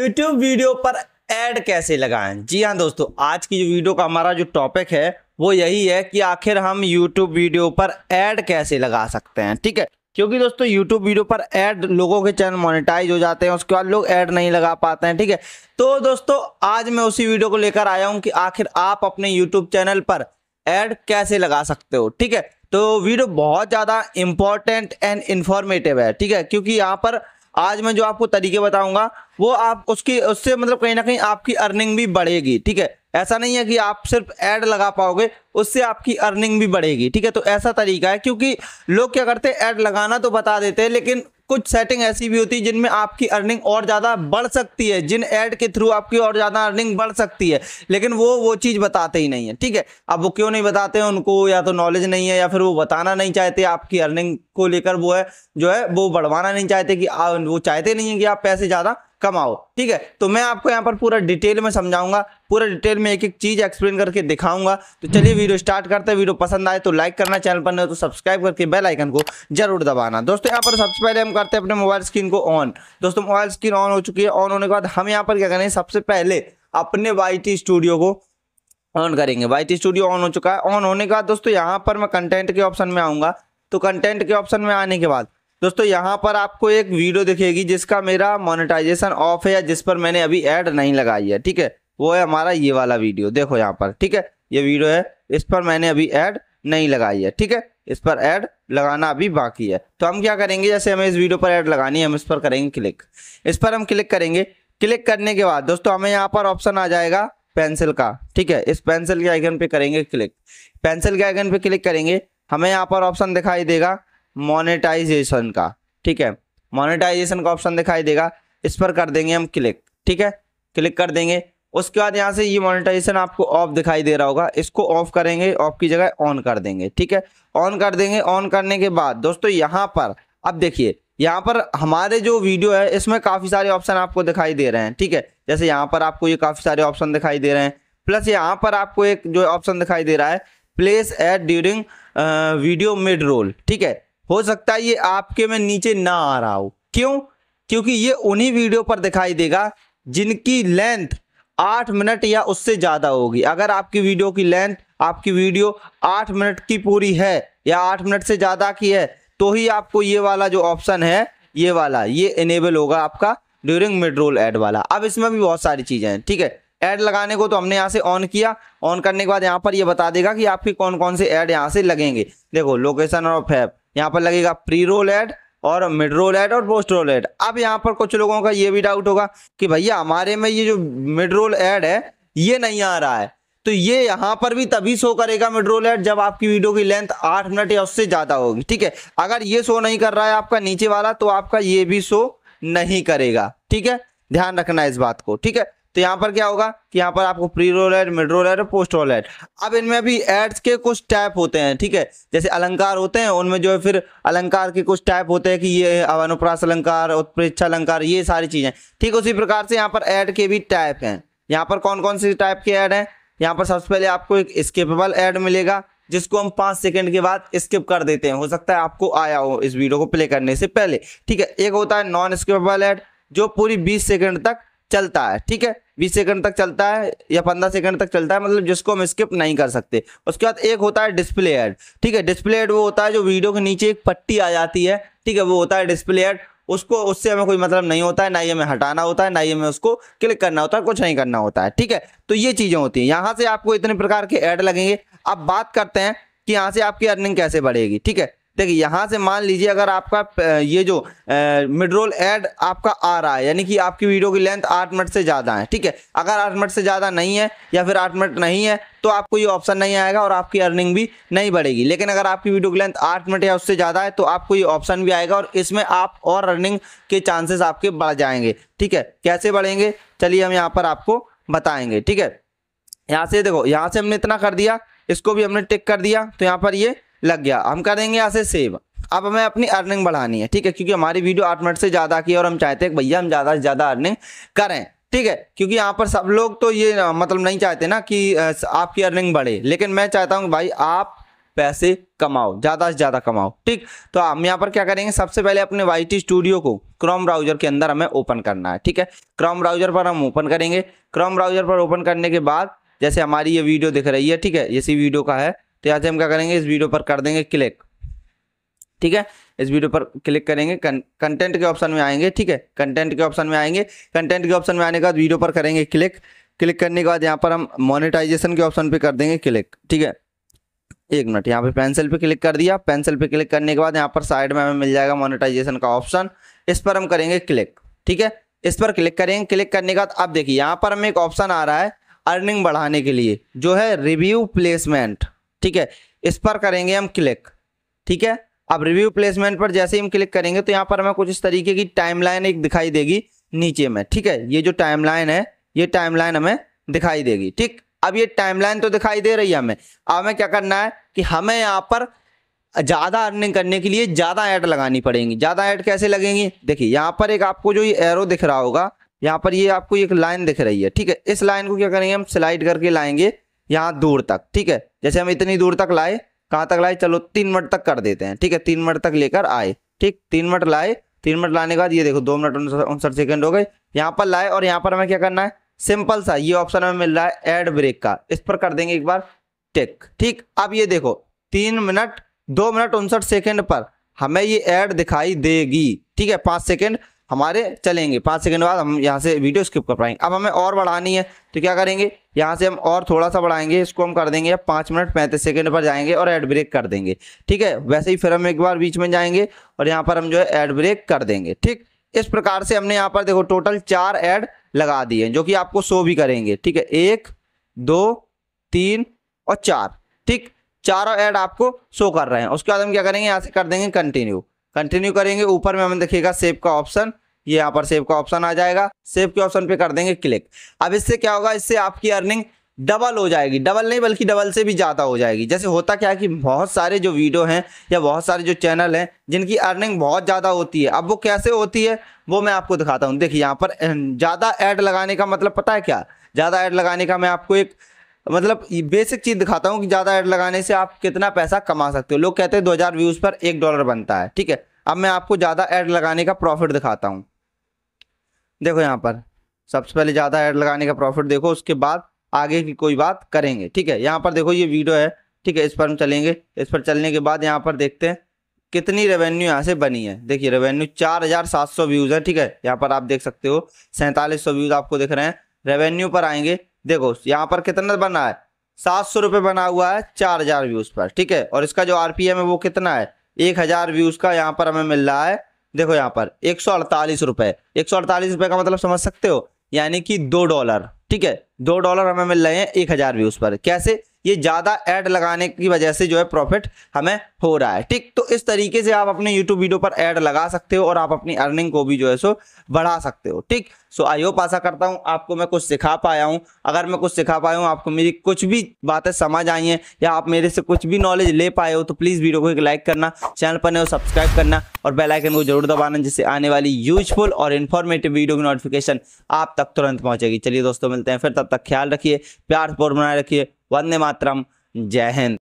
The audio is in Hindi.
यूट्यूब वीडियो पर एड कैसे लगाएं जी हाँ दोस्तों आज की जो वीडियो का हमारा जो टॉपिक है वो यही है कि आखिर हम यूट्यूब वीडियो पर एड कैसे लगा सकते हैं ठीक है क्योंकि दोस्तों यूट्यूब वीडियो पर एड लोगों के चैनल मोनेटाइज हो जाते हैं उसके बाद लोग ऐड नहीं लगा पाते हैं ठीक है तो दोस्तों आज मैं उसी वीडियो को लेकर आया हूँ कि आखिर आप अपने यूट्यूब चैनल पर एड कैसे लगा सकते हो ठीक है तो वीडियो बहुत ज़्यादा इंपॉर्टेंट एंड इन्फॉर्मेटिव है ठीक है क्योंकि यहाँ पर आज मैं जो आपको तरीके बताऊंगा वो आप उसकी उससे मतलब कहीं ना कहीं आपकी अर्निंग भी बढ़ेगी ठीक है ऐसा नहीं है कि आप सिर्फ ऐड लगा पाओगे उससे आपकी अर्निंग भी बढ़ेगी ठीक है तो ऐसा तरीका है क्योंकि लोग क्या करते हैं ऐड लगाना तो बता देते हैं लेकिन कुछ सेटिंग ऐसी भी होती है जिनमें आपकी अर्निंग और ज़्यादा बढ़ सकती है जिन ऐड के थ्रू आपकी और ज़्यादा अर्निंग बढ़ सकती है लेकिन वो वो चीज़ बताते ही नहीं है ठीक है अब वो क्यों नहीं बताते हैं उनको या तो नॉलेज नहीं है या फिर वो बताना नहीं चाहते आपकी अर्निंग को लेकर वो है जो है वो बढ़वाना नहीं चाहते कि आ, वो चाहते नहीं है कि आप पैसे ज़्यादा कमाओ ठीक है तो मैं आपको यहाँ पर पूरा डिटेल में समझाऊंगा पूरा डिटेल में एक एक चीज़ एक्सप्लेन करके दिखाऊंगा तो चलिए वीडियो स्टार्ट करते हैं वीडियो पसंद आए तो लाइक करना चैनल पर नहीं तो सब्सक्राइब करके बेल आइकन को जरूर दबाना दोस्तों यहाँ पर सबसे पहले हम करते हैं अपने मोबाइल स्क्रीन को ऑन दोस्तों मोबाइल स्क्रीन ऑन हो चुकी है ऑन होने के बाद हम यहाँ पर क्या करें सबसे पहले अपने वाई स्टूडियो को ऑन करेंगे वाई स्टूडियो ऑन हो चुका है ऑन होने के बाद दोस्तों यहाँ पर मैं कंटेंट के ऑप्शन में आऊंगा तो कंटेंट के ऑप्शन में आने के बाद दोस्तों यहाँ पर आपको एक वीडियो दिखेगी जिसका मेरा मोनेटाइजेशन ऑफ है या जिस पर मैंने अभी ऐड नहीं लगाई है ठीक है वो है हमारा ये वाला वीडियो देखो यहाँ पर ठीक है ये वीडियो है इस पर मैंने अभी ऐड नहीं लगाई है ठीक है इस पर ऐड लगाना अभी बाकी है तो हम क्या करेंगे जैसे हमें इस वीडियो पर ऐड लगानी है हम इस पर करेंगे क्लिक इस पर हम क्लिक करेंगे क्लिक करने के बाद दोस्तों हमें यहाँ पर ऑप्शन आ जाएगा पेंसिल का ठीक है इस पेंसिल के आइकन पे करेंगे क्लिक पेंसिल के आइकन पे क्लिक करेंगे हमें यहाँ पर ऑप्शन दिखाई देगा मोनेटाइजेशन का ठीक है मोनेटाइजेशन का ऑप्शन दिखाई देगा इस पर कर देंगे हम क्लिक ठीक है क्लिक कर देंगे उसके बाद यहाँ से ये मोनेटाइजेशन आपको ऑफ दिखाई दे रहा होगा इसको ऑफ करेंगे ऑफ की जगह ऑन कर देंगे ठीक है ऑन कर देंगे ऑन करने के बाद दोस्तों यहाँ पर अब देखिए यहाँ पर हमारे जो वीडियो है इसमें काफ़ी सारे ऑप्शन आपको दिखाई दे रहे हैं ठीक है जैसे यहाँ पर आपको ये काफ़ी सारे ऑप्शन दिखाई दे रहे हैं प्लस यहाँ पर आपको एक जो ऑप्शन दिखाई दे रहा है place at during video mid roll ठीक है हो सकता है ये आपके में नीचे ना आ रहा हो क्यों क्योंकि ये उन्हीं वीडियो पर दिखाई देगा जिनकी लेंथ आठ मिनट या उससे ज़्यादा होगी अगर आपकी वीडियो की लेंथ आपकी वीडियो आठ मिनट की पूरी है या आठ मिनट से ज़्यादा की है तो ही आपको ये वाला जो ऑप्शन है ये वाला ये इनेबल होगा आपका ड्यूरिंग मिड रोल एड वाला अब इसमें भी बहुत सारी चीज़ें हैं ठीक है एड लगाने को तो हमने यहाँ से ऑन किया ऑन करने के बाद यहाँ पर ये यह बता देगा कि आपके कौन कौन से एड यहाँ से लगेंगे देखो लोकेशन और फैप यहाँ पर लगेगा प्री रोल एड और मिड रोल एड और पोस्ट रोल एड अब यहाँ पर कुछ लोगों का ये भी डाउट होगा कि भैया हमारे में ये जो मिड रोल एड है ये नहीं आ रहा है तो ये यहाँ पर भी तभी शो करेगा मिड रोल एड जब आपकी वीडियो की लेंथ आठ मिनट या उससे ज़्यादा होगी ठीक है अगर ये शो नहीं कर रहा है आपका नीचे वाला तो आपका ये भी शो नहीं करेगा ठीक है ध्यान रखना इस बात को ठीक है तो यहाँ पर क्या होगा कि यहाँ पर आपको pre roll ad mid roll ad और पोस्ट रोल एड अब इनमें भी एड्स के कुछ टाइप होते हैं ठीक है जैसे अलंकार होते हैं उनमें जो है फिर अलंकार के कुछ टाइप होते हैं कि ये अनुप्रास अलंकार उत्प्रेक्षा अलंकार ये सारी चीज़ें ठीक उसी प्रकार से यहाँ पर एड के भी टाइप हैं यहाँ पर कौन कौन से टाइप के एड हैं यहाँ पर सबसे पहले आपको एक स्केपेबल एड मिलेगा जिसको हम पाँच सेकंड के बाद स्किप कर देते हैं हो सकता है आपको आया हो इस वीडियो को प्ले करने से पहले ठीक है एक होता है नॉन स्किपेबल एड जो पूरी बीस सेकंड तक चलता है ठीक है बीस सेकंड तक चलता है या पंद्रह सेकंड तक चलता है मतलब जिसको हम स्किप नहीं कर सकते उसके बाद एक होता है डिस्प्ले एड ठीक है डिस्प्ले एड वो होता है जो वीडियो के नीचे एक पट्टी आ जाती है ठीक है वो होता है डिस्प्ले एड उसको उससे हमें कोई मतलब नहीं होता है ना ही हमें हटाना होता है ना ही हमें उसको क्लिक करना होता है कुछ नहीं करना होता है ठीक है तो ये चीज़ें होती हैं यहाँ से आपको इतने प्रकार के ऐड लगेंगे अब बात करते हैं कि यहाँ से आपकी अर्निंग कैसे बढ़ेगी ठीक है देखिए यहाँ से मान लीजिए अगर आपका ये जो मिड रोल एड आपका आ रहा है यानी कि आपकी वीडियो की लेंथ आठ मिनट से ज़्यादा है ठीक है अगर आठ मिनट से ज़्यादा नहीं है या फिर आठ मिनट नहीं है तो आपको ये ऑप्शन नहीं आएगा और आपकी अर्निंग भी नहीं बढ़ेगी लेकिन अगर आपकी वीडियो की लेंथ आठ मिनट या उससे ज़्यादा है तो आपको ये ऑप्शन भी आएगा और इसमें आप और अर्निंग के चांसेस आपके बढ़ जाएंगे ठीक है कैसे बढ़ेंगे चलिए हम यहाँ पर आपको बताएंगे ठीक है यहाँ से देखो यहाँ से हमने इतना कर दिया इसको भी हमने टिक कर दिया तो यहाँ पर ये लग गया हम करेंगे यहाँ से सेव अब हमें अपनी अर्निंग बढ़ानी है ठीक है क्योंकि हमारी वीडियो आठ मिनट से ज़्यादा की और हम चाहते हैं भैया हम ज़्यादा से ज़्यादा अर्निंग करें ठीक है क्योंकि यहाँ पर सब लोग तो ये मतलब नहीं चाहते ना कि आपकी अर्निंग बढ़े लेकिन मैं चाहता हूँ भाई आप पैसे कमाओ ज़्यादा से ज़्यादा कमाओ ठीक तो हम यहाँ पर क्या करेंगे सबसे पहले अपने वाई स्टूडियो को क्रोम ब्राउजर के अंदर हमें ओपन करना है ठीक है क्रोम ब्राउजर पर हम ओपन करेंगे क्रोम ब्राउजर पर ओपन करने के बाद जैसे हमारी ये वीडियो दिख रही है ठीक है इसी वीडियो का है तो यहाँ से हम क्या करेंगे इस वीडियो पर कर देंगे क्लिक ठीक है इस वीडियो पर क्लिक करेंगे कंटेंट के ऑप्शन में आएंगे ठीक है कंटेंट के ऑप्शन में आएंगे कंटेंट के ऑप्शन में आने के बाद वीडियो पर करेंगे क्लिक क्लिक करने के बाद यहाँ पर हम मोनेटाइजेशन के ऑप्शन पर कर देंगे क्लिक ठीक है एक मिनट यहाँ पे पेंसिल पे क्लिक कर दिया पेंसिल पे क्लिक करने के बाद यहाँ पर साइड में हमें मिल जाएगा मोनेटाइजेशन का ऑप्शन इस पर हम करेंगे क्लिक ठीक है इस पर क्लिक करेंगे क्लिक करने के बाद अब देखिए यहाँ पर हमें एक ऑप्शन आ रहा है अर्निंग बढ़ाने के लिए जो है रिव्यू प्लेसमेंट ठीक है इस पर करेंगे हम क्लिक ठीक है अब रिव्यू प्लेसमेंट पर जैसे ही हम क्लिक करेंगे तो यहाँ पर हमें कुछ इस तरीके की टाइमलाइन एक दिखाई देगी नीचे में ठीक है ये जो टाइमलाइन है ये टाइमलाइन हमें दिखाई देगी ठीक अब ये टाइमलाइन तो दिखाई दे रही है हमें अब हमें क्या करना है कि हमें यहाँ पर ज़्यादा अर्निंग करने के लिए ज़्यादा ऐड लगानी पड़ेगी ज़्यादा ऐड कैसे लगेंगी देखिए यहाँ पर एक आपको जो ये एरो दिख रहा होगा यहाँ पर ये आपको एक लाइन दिख रही है ठीक है इस लाइन को क्या करेंगे हम स्लाइड करके लाएंगे यहाँ दूर तक ठीक है जैसे हम इतनी दूर तक लाए कहाँ तक लाए चलो तीन मिनट तक कर देते हैं ठीक है तीन मिनट तक लेकर आए ठीक तीन मिनट लाए तीन मिनट लाने के बाद ये देखो दो मिनट उनसठ सेकेंड हो गए यहाँ पर लाए और यहाँ पर हमें क्या करना है सिंपल सा ये ऑप्शन हमें मिल रहा है एड ब्रेक का इस पर कर देंगे एक बार टिक ठीक अब ये देखो तीन मिनट दो मिनट उनसठ सेकेंड पर हमें ये एड दिखाई देगी ठीक है पाँच सेकेंड हमारे चलेंगे पाँच सेकंड बाद हम यहाँ से वीडियो स्किप कर पाएंगे अब हमें और बढ़ानी है तो क्या करेंगे यहाँ से हम और थोड़ा सा बढ़ाएंगे इसको हम कर देंगे अब पाँच मिनट पैंतीस सेकंड पर जाएंगे और एड ब्रेक कर देंगे ठीक है वैसे ही फिर हम एक बार बीच में जाएंगे और यहाँ पर हम जो है एड ब्रेक कर देंगे ठीक इस प्रकार से हमने यहाँ पर देखो टोटल चार एड लगा दिए जो कि आपको शो भी करेंगे ठीक है एक दो तीन और चार ठीक चारों ऐड आपको शो कर रहे हैं उसके बाद हम क्या करेंगे यहाँ से कर देंगे कंटिन्यू कंटिन्यू करेंगे ऊपर में हमें देखिएगा सेव का ऑप्शन ये यहाँ पर सेव का ऑप्शन आ जाएगा सेव के ऑप्शन पे कर देंगे क्लिक अब इससे क्या होगा इससे आपकी अर्निंग डबल हो जाएगी डबल नहीं बल्कि डबल से भी ज़्यादा हो जाएगी जैसे होता क्या है कि बहुत सारे जो वीडियो हैं या बहुत सारे जो चैनल हैं जिनकी अर्निंग बहुत ज़्यादा होती है अब वो कैसे होती है वो मैं आपको दिखाता हूँ देखिए यहाँ पर ज़्यादा ऐड लगाने का मतलब पता है क्या ज़्यादा ऐड लगाने का मैं आपको एक मतलब बेसिक चीज़ दिखाता हूँ कि ज़्यादा एड लगाने से आप कितना पैसा कमा सकते हो लोग कहते हैं हजार व्यूज़ पर एक डॉलर बनता है ठीक है अब मैं आपको ज़्यादा एड लगाने का प्रॉफिट दिखाता हूँ देखो यहाँ पर सबसे पहले ज़्यादा एड लगाने का प्रॉफिट देखो उसके बाद आगे की कोई बात करेंगे ठीक है यहाँ पर देखो ये वीडियो है ठीक है इस पर हम चलेंगे इस पर चलने के बाद यहाँ पर देखते हैं कितनी रेवेन्यू यहाँ से बनी है देखिए रेवेन्यू चार हज़ार सात सौ व्यूज़ है ठीक है यहाँ पर आप देख सकते हो सैंतालीस सौ व्यूज़ आपको दिख रहे हैं रेवेन्यू पर आएंगे देखो यहाँ पर कितना बना है सात सौ रुपये बना हुआ है चार हजार व्यूज पर ठीक है और इसका जो आरपीएम है वो कितना है एक हजार व्यूज का यहाँ पर हमें मिल रहा है देखो यहाँ पर एक सौ अड़तालीस रुपये एक सौ अड़तालीस रुपये का मतलब समझ सकते हो यानी कि दो डॉलर ठीक है दो डॉलर हमें मिल रहे हैं एक हजार व्यूज पर कैसे ये ज़्यादा ऐड लगाने की वजह से जो है प्रॉफिट हमें हो रहा है ठीक तो इस तरीके से आप अपने यूट्यूब वीडियो पर ऐड लगा सकते हो और आप अपनी अर्निंग को भी जो है सो बढ़ा सकते हो ठीक सो आई होप आशा करता हूँ आपको मैं कुछ सिखा पाया हूँ अगर मैं कुछ सिखा पाया हूँ आपको मेरी कुछ भी बातें समझ आई हैं या आप मेरे से कुछ भी नॉलेज ले पाए हो तो प्लीज़ वीडियो को एक लाइक करना चैनल पर नहीं हो सब्सक्राइब करना और बेलाइकन को जरूर दबाना जिससे आने वाली यूजफुल और इन्फॉर्मेटिव वीडियो की नोटिफिकेशन आप तक तुरंत पहुँचेगी चलिए दोस्तों मिलते हैं फिर तब तक ख्याल रखिए प्यार बनाए रखिए वंदे मातरम जय हिंद